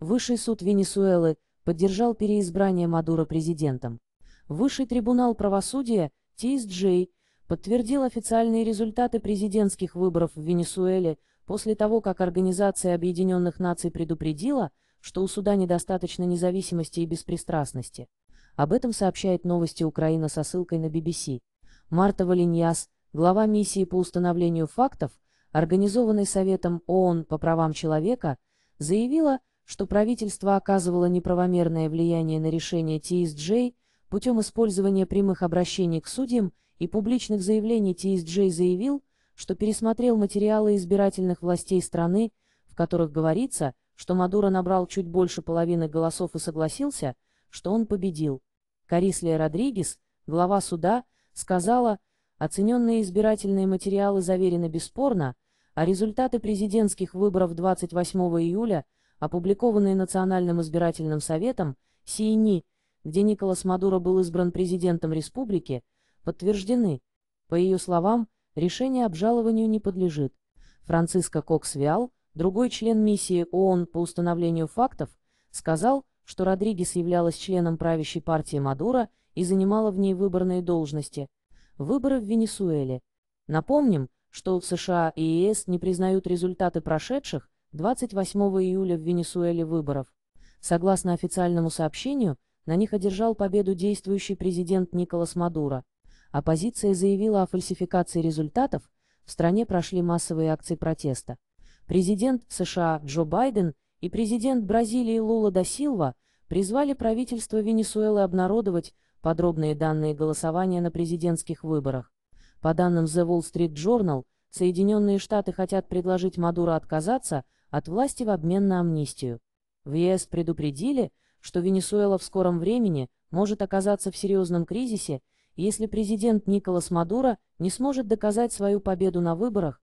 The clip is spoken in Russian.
Высший суд Венесуэлы поддержал переизбрание Мадура президентом. Высший трибунал правосудия, ТСДЖ, подтвердил официальные результаты президентских выборов в Венесуэле после того, как Организация Объединенных Наций предупредила, что у суда недостаточно независимости и беспристрастности. Об этом сообщает новости Украина со ссылкой на BBC. Марта Валиньяс, глава миссии по установлению фактов, организованной Советом ООН по правам человека, заявила, что правительство оказывало неправомерное влияние на решение TSJ путем использования прямых обращений к судьям и публичных заявлений TSJ заявил, что пересмотрел материалы избирательных властей страны, в которых говорится, что Мадуро набрал чуть больше половины голосов и согласился, что он победил. Карислия Родригес, глава суда, сказала, оцененные избирательные материалы заверены бесспорно, а результаты президентских выборов 28 июля – опубликованные Национальным избирательным советом, СИИНИ, где Николас Мадуро был избран президентом республики, подтверждены. По ее словам, решение обжалованию не подлежит. Франциско Коксвиал, другой член миссии ООН по установлению фактов, сказал, что Родригес являлась членом правящей партии Мадуро и занимала в ней выборные должности. Выборы в Венесуэле. Напомним, что США и ЕС не признают результаты прошедших, 28 июля в Венесуэле выборов. Согласно официальному сообщению, на них одержал победу действующий президент Николас Мадуро. Оппозиция заявила о фальсификации результатов, в стране прошли массовые акции протеста. Президент США Джо Байден и президент Бразилии Лула да Силва призвали правительство Венесуэлы обнародовать подробные данные голосования на президентских выборах. По данным The Wall Street Journal, Соединенные Штаты хотят предложить Мадуро отказаться от власти в обмен на амнистию. В ЕС предупредили, что Венесуэла в скором времени может оказаться в серьезном кризисе, если президент Николас Мадуро не сможет доказать свою победу на выборах,